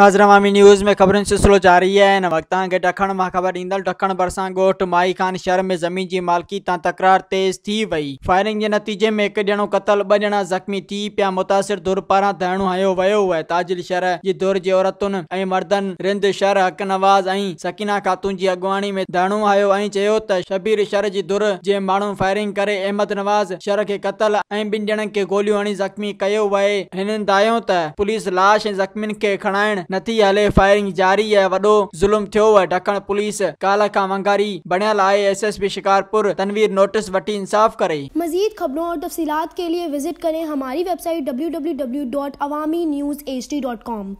हाज़रामी news में ख़बरुनि सिलसिलो जारी वक़्त ॾखण मां ख़बर ॾींदड़ ॾखण भरिसां ॻोठु माई ख़ान शहर में ज़मीन जी मालिकी तां तकरार तेज़ थी वई फ़ायरिंग जे नतीजे में हिकु ॼणो क़तल ॿ ॼणा ज़ख़्मी थी पिया मुतासिर धुर पारां धरणो हयो वियो आहे ताज़िल शहर जी धुर जी औरतुनि ऐं मर्दनि रिंद शहर हक नवाज़ ऐं सकीना खातून जी अॻुवाणी में धरणो आयो ऐं चयो त शबीर शहर जी धुर जे माण्हू फ़ायरिंग करे अहमद नवाज़ शहर खे क़तल ऐं ॿिनि ॼणनि खे गोलियूं हणी ज़ख़्मी कयो वए हिन दायो त पुलिस लाश ऐं ज़ख़्मी खे खणाइणु नती हले फायरिंग जारी है वो ज़ुल्म थो आहे पुलिस काल का वंगारी बनल आहे S S P Shikarpur Tanveer notice वी इंसाफ़ करे मज़ीद ख़बरों और तफसीत के लिए विजिट करें हमारी website W W W dot Awami news H D dot com